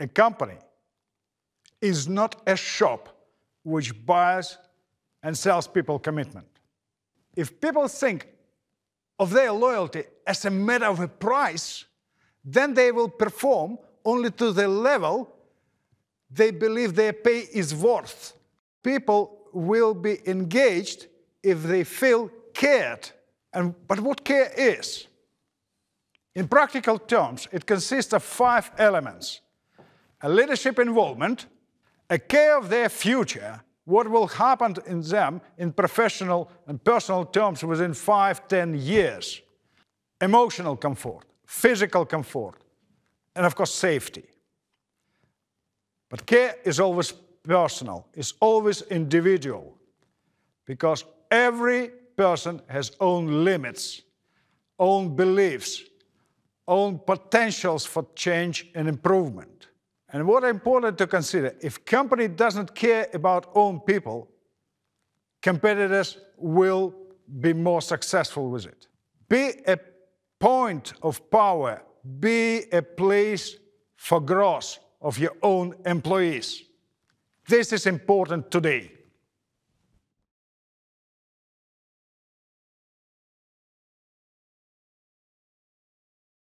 A company is not a shop which buys and sells people commitment. If people think of their loyalty as a matter of a price, then they will perform only to the level they believe their pay is worth. People will be engaged if they feel cared. And, but what care is? In practical terms, it consists of five elements a leadership involvement, a care of their future, what will happen in them in professional and personal terms within five, ten years. Emotional comfort, physical comfort, and of course safety. But care is always personal, it's always individual, because every person has own limits, own beliefs, own potentials for change and improvement. And what important to consider, if company doesn't care about own people, competitors will be more successful with it. Be a point of power, be a place for growth of your own employees. This is important today.